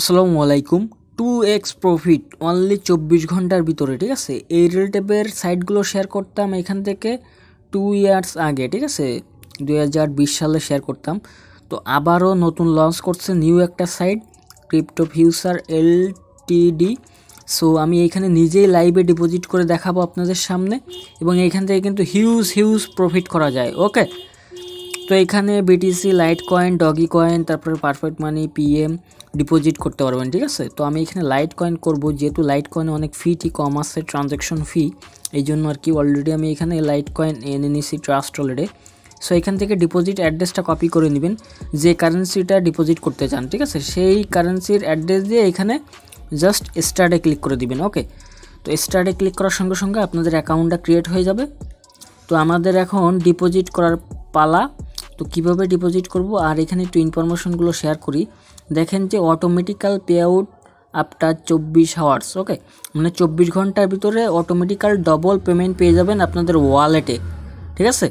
আসসালামু আলাইকুম two X profit only চব্বিশ ঘন্টার ভিতরে ঠিক আছে এই রেল ট্যাপের সাইটগুলো শেয়ার করতাম এখান থেকে টু ইয়ার্স আগে ঠিক আছে দু সালে শেয়ার করতাম তো আবারও নতুন লঞ্চ করছে নিউ একটা সাইট ক্রিপ্টো ফিউচার এল টিডি সো আমি এখানে নিজেই লাইভে ডিপোজিট করে দেখাবো আপনাদের সামনে এবং এখান থেকে কিন্তু হিউজ হিউজ প্রফিট করা যায় ওকে তো এখানে BTC lite coin doge coin তারপরে পারফেক্ট মানি পিএম ডিপোজিট করতে পারবেন ঠিক আছে তো আমি এখানে লাইট কয়েন করব যেহেতু লাইট কয়েনে অনেক ফি ঠিক কম আছে ট্রানজ্যাকশন ফি এই জন্য আর কি অলরেডি আমি এখানে লাইট কয়েন এনে নিছি ট্রাস্ট অলরেডি সো এখান থেকে ডিপোজিট অ্যাড্রেসটা কপি করে নেবেন যে কারেন্সিটা ডিপোজিট করতে চান ঠিক আছে সেই কারেন্সির অ্যাড্রেস দিয়ে এখানে জাস্ট স্টার্টে ক্লিক করে দিবেন ওকে তো স্টার্টে ক্লিক করার সঙ্গে সঙ্গে আপনাদের অ্যাকাউন্টটা ক্রিয়েট হয়ে যাবে তো আমাদের এখন ডিপোজিট করার পালা তো কিভাবে ডিপোজিট করব আর এখানে একটু ইনফরমেশনগুলো শেয়ার করি দেখেন যে অটোমেটিক্যাল পে আউট আফটার চব্বিশ আওয়ার্স ওকে মানে চব্বিশ ঘন্টার ভিতরে অটোমেটিক্যাল ডবল পেমেন্ট পেয়ে যাবেন আপনাদের ওয়ালেটে ঠিক আছে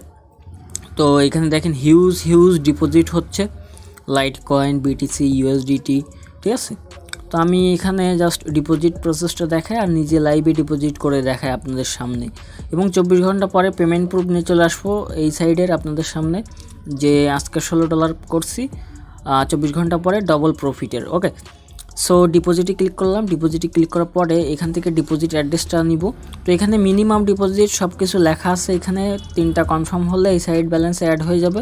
তো এখানে দেখেন হিউজ হিউজ ডিপোজিট হচ্ছে লাইট কয়েন বিটিসি ইউএসডিটি ঠিক আছে তো আমি এখানে জাস্ট ডিপোজিট প্রসেসটা দেখাই আর নিজে লাইভে ডিপোজিট করে দেখাই আপনাদের সামনে এবং চব্বিশ ঘন্টা পরে পেমেন্ট প্রুফ নিয়ে চলে আসবো এই সাইডের আপনাদের সামনে যে আজকে ষোলো ডলার করছি চব্বিশ ঘন্টা পরে ডবল প্রফিটের ওকে সো ডিপোজিটে ক্লিক করলাম ডিপোজিটে ক্লিক করার পরে এখান থেকে ডিপোজিট অ্যাড্রেসটা নিব তো এখানে মিনিমাম ডিপোজিট সব কিছু লেখা আছে এখানে তিনটা কনফার্ম হলে এই সাইড ব্যালেন্স অ্যাড হয়ে যাবে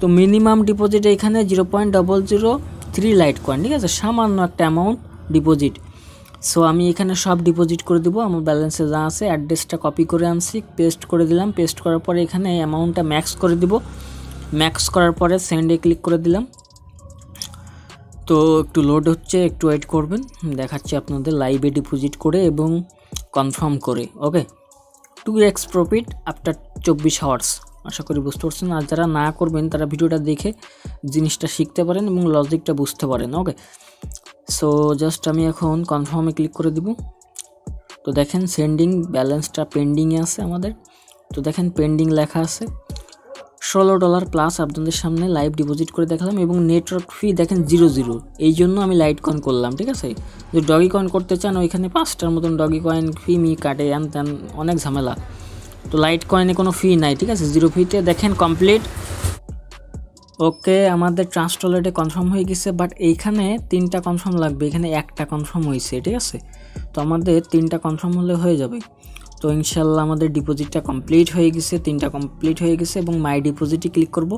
তো মিনিমাম ডিপোজিট এখানে zero point double zero three lite coin ঠিক আছে সামান্য একটা অ্যামাউন্ট ডিপোজিট সো আমি এখানে সব ডিপোজিট করে দিব আমার ব্যালেন্সে যা আছে অ্যাড্রেসটা কপি করে আনছি পেস্ট করে দিলাম পেস্ট করার পরে এখানে অ্যামাউন্টটা ম্যাক্স করে দেবো ম্যাক্স করার পরে সেন্ডে ক্লিক করে দিলাম তো একটু লোড হচ্ছে একটু ওয়েট করবেন দেখাচ্ছি আপনাদের লাইভে ডিপোজিট করে এবং কনফার্ম করে okay two X profit after চব্বিশ আওয়ার্স আশা করি বুঝতে পারছেন আর যারা না করবেন তারা ভিডিওটা দেখে জিনিসটা শিখতে পারেন এবং লজিকটা বুঝতে পারেন ওকে সো জাস্ট আমি এখন কনফার্মে ক্লিক করে দিব তো দেখেন সেন্ডিং ব্যালেন্সটা পেন্ডিংয়ে আছে আমাদের তো দেখেন পেন্ডিং লেখা আছে ষোলো ডলার প্লাস আপনাদের সামনে লাইভ ডিপোজিট করে দেখালাম এবং নেটওয়ার্ক ফি দেখেন জিরো জিরো এই জন্য আমি লাইট কয়েন করলাম ঠিক আছে যদি ডগি কয়েন করতে চান ওইখানে পাঁচটার মতন ডগি কয়েন ফি মি কাটে আন তেন অনেক ঝামেলা তো লাইট কয়েনে কোনো ফি নাই ঠিক আছে জিরো ফিতে দেখেন কমপ্লিট ওকে আমাদের ট্রান্স টয়লেটে কনফার্ম হয়ে গেছে বাট এইখানে তিনটা কনফার্ম লাগবে এখানে একটা কনফার্ম হয়েছে ঠিক আছে তো আমাদের তিনটা কনফার্ম হলে হয়ে যাবে তো ইনশাল্লাহ আমাদের ডিপোজিটটা কমপ্লিট হয়ে গেছে তিনটা কমপ্লিট হয়ে গেছে এবং মাই ডিপোজিটে ক্লিক করব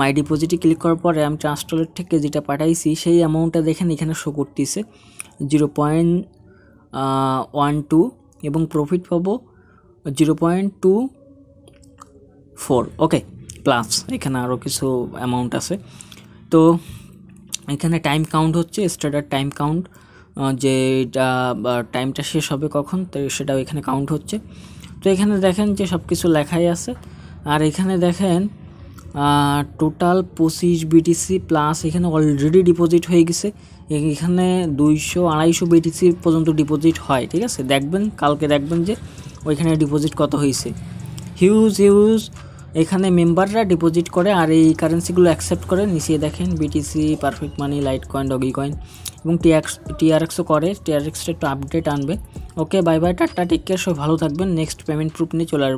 মাই ডিপোজিটে ক্লিক করার পরে আমি ট্রান্সটলের থেকে যেটা পাঠাইছি সেই অ্যামাউন্টটা দেখেন এখানে শো করতেছে জিরো পয়েন্ট ওয়ান টু এবং প্রফিট পাবো zero point two four okay plus এখানে আরও কিছু অ্যামাউন্ট আছে তো এখানে টাইম কাউন্ট হচ্ছে স্টার্টার টাইম কাউন্ট যে টাইমটা শেষ হবে কখন তো সেটাও এখানে কাউন্ট হচ্ছে তো এখানে দেখেন যে সব কিছু লেখাই আছে আর এখানে দেখেন টোটাল পঁচিশ বিটিসি প্লাস এখানে অলরেডি ডিপোজিট হয়ে গেছে এখানে দুইশো আড়াইশো বিটিসি পর্যন্ত ডিপোজিট হয় ঠিক আছে দেখবেন কালকে দেখবেন যে ওইখানে ডিপোজিট কত হয়েছে হিউজ হিউজ এখানে মেম্বাররা ডিপোজিট করে আর এই কারেন্সিগুলো অ্যাকসেপ্ট করে মিশিয়ে দেখেন BTC perfect money lite coin doge coin এবং টিআরএক্স টিআরএক্সও করে টিআরএক্সটা একটু আপডেট আনবে ওকে বাই বাই টাটা টেক কেয়ার সব ভালো থাকবেন নেক্সট পেমেন্ট প্রুফ নিয়ে চলে আসবো